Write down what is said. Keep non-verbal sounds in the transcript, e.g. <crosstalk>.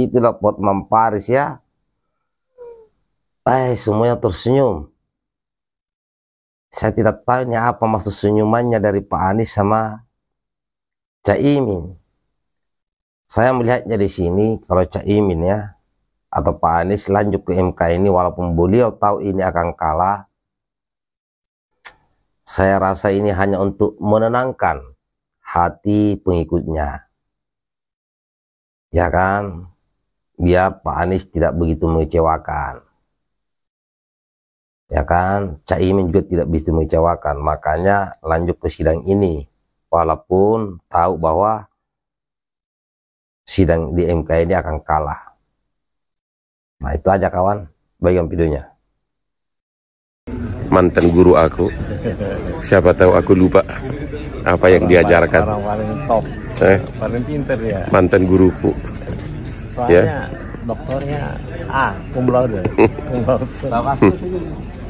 itulah Potman memparis ya eh semuanya tersenyum saya tidak tahu apa maksud senyumannya dari Pak Anies sama Caimin saya melihatnya di sini kalau Caimin ya atau Pak Anies lanjut ke MK ini walaupun beliau tahu ini akan kalah saya rasa ini hanya untuk menenangkan hati pengikutnya ya kan biar Pak Anies tidak begitu mengecewakan. Ya kan, Cak Imin juga tidak bisa mengecewakan. Makanya lanjut ke sidang ini. Walaupun tahu bahwa sidang di MK ini akan kalah. Nah itu aja kawan, bagian videonya. Mantan guru aku, siapa tahu aku lupa apa yang diajarkan. Orang paling top, eh? paling pinter ya. Mantan guruku. Soalnya yeah. dokternya ah, kumlaude. <laughs> Kumlaude. <laughs>